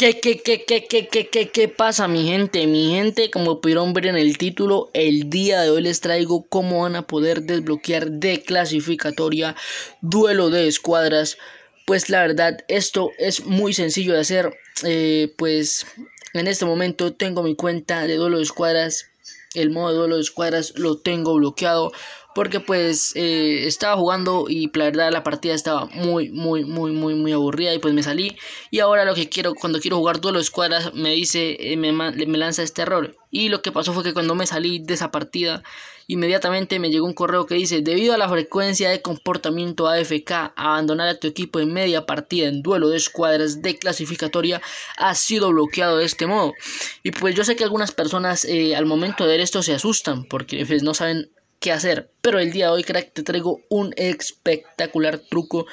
¿Qué, qué, qué, qué, qué, qué, qué, pasa, mi gente? Mi gente, como pudieron ver en el título, el día de hoy les traigo cómo van a poder desbloquear de clasificatoria duelo de escuadras. Pues la verdad, esto es muy sencillo de hacer. Eh, pues en este momento tengo mi cuenta de duelo de escuadras. El modo de duelo de escuadras lo tengo bloqueado porque pues eh, estaba jugando y la verdad la partida estaba muy, muy, muy, muy, muy aburrida y pues me salí. Y ahora lo que quiero, cuando quiero jugar duelo de escuadras, me dice, eh, me, lanza este error. Y lo que pasó fue que cuando me salí de esa partida, inmediatamente me llegó un correo que dice, debido a la frecuencia de comportamiento AFK, abandonar a tu equipo en media partida en duelo de escuadras de clasificatoria ha sido bloqueado de este modo. Y pues yo sé que algunas personas eh, al momento de ver esto se asustan porque pues, no saben qué hacer. Pero el día de hoy, crack, te traigo un espectacular truco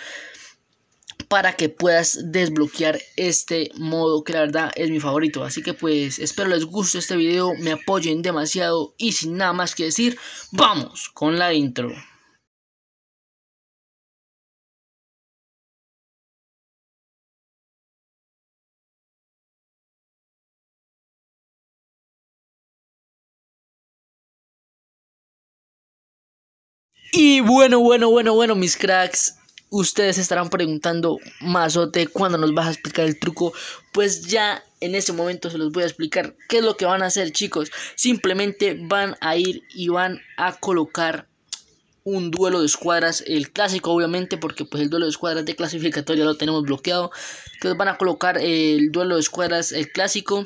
para que puedas desbloquear este modo que la verdad es mi favorito. Así que pues espero les guste este video, me apoyen demasiado y sin nada más que decir, vamos con la intro. Y bueno, bueno, bueno, bueno, mis cracks. Ustedes estarán preguntando, Mazote, ¿cuándo nos vas a explicar el truco? Pues ya en este momento se los voy a explicar qué es lo que van a hacer, chicos. Simplemente van a ir y van a colocar un duelo de escuadras, el clásico obviamente, porque pues el duelo de escuadras de clasificatoria lo tenemos bloqueado. Entonces van a colocar el duelo de escuadras, el clásico,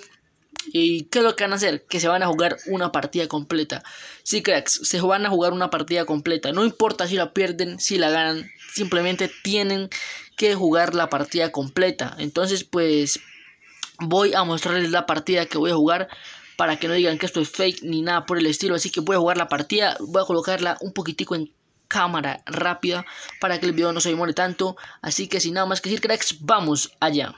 ¿Y qué es lo que van a hacer? Que se van a jugar una partida completa. Sí, cracks, se van a jugar una partida completa. No importa si la pierden, si la ganan, simplemente tienen que jugar la partida completa. Entonces, pues voy a mostrarles la partida que voy a jugar para que no digan que esto es fake ni nada por el estilo. Así que voy a jugar la partida, voy a colocarla un poquitico en cámara rápida para que el video no se demore tanto. Así que sin nada más que decir, cracks, vamos allá.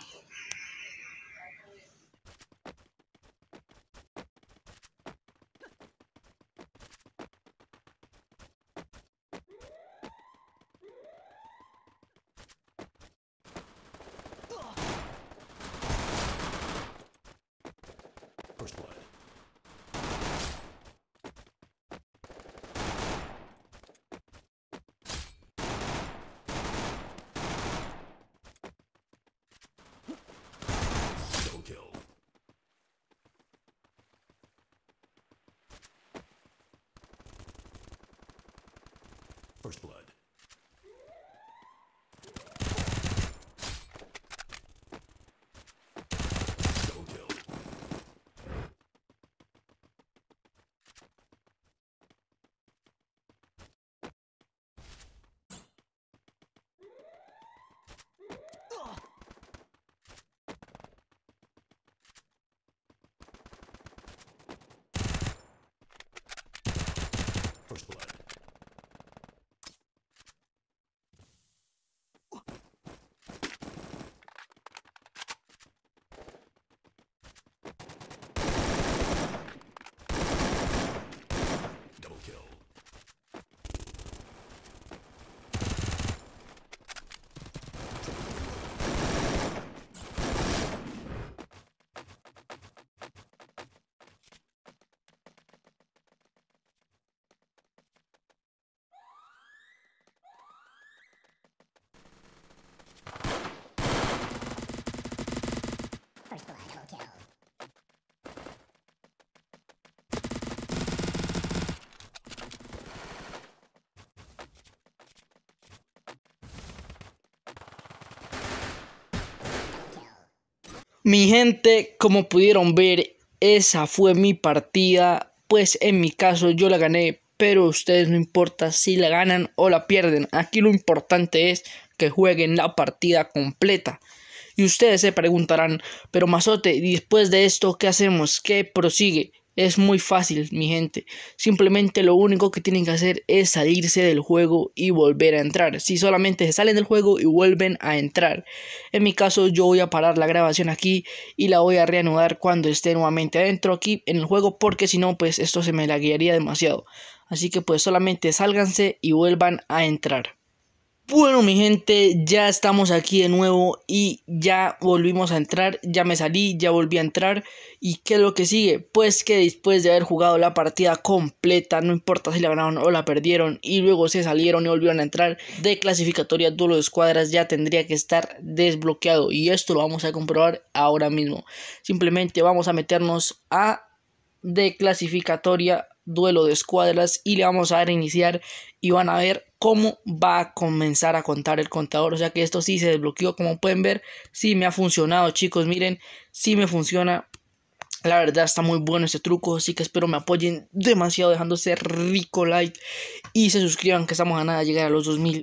First blood. Mi gente, como pudieron ver, esa fue mi partida. Pues en mi caso yo la gané, pero ustedes no importa si la ganan o la pierden. Aquí lo importante es que jueguen la partida completa. Y ustedes se preguntarán, pero Mazote, después de esto, ¿qué hacemos? ¿Qué prosigue? Es muy fácil, mi gente. Simplemente lo único que tienen que hacer es salirse del juego y volver a entrar. Si solamente se salen del juego y vuelven a entrar. En mi caso, yo voy a parar la grabación aquí y la voy a reanudar cuando esté nuevamente adentro aquí en el juego, porque si no, pues esto se me guiaría demasiado. Así que pues solamente sálganse y vuelvan a entrar. Bueno, mi gente, ya estamos aquí de nuevo y ya volvimos a entrar, ya me salí, ya volví a entrar. ¿Y qué es lo que sigue? Pues que después de haber jugado la partida completa, no importa si la ganaron o la perdieron, y luego se salieron y volvieron a entrar de clasificatoria duelo de escuadras, ya tendría que estar desbloqueado. Y esto lo vamos a comprobar ahora mismo. Simplemente vamos a meternos a de clasificatoria duelo de escuadras y le vamos a dar a iniciar y van a ver cómo va a comenzar a contar el contador. O sea que esto sí se desbloqueó, como pueden ver, sí me ha funcionado chicos, miren, sí me funciona. La verdad está muy bueno este truco, así que espero me apoyen demasiado dejando dejándose rico like y se suscriban que estamos a nada de llegar a los 2000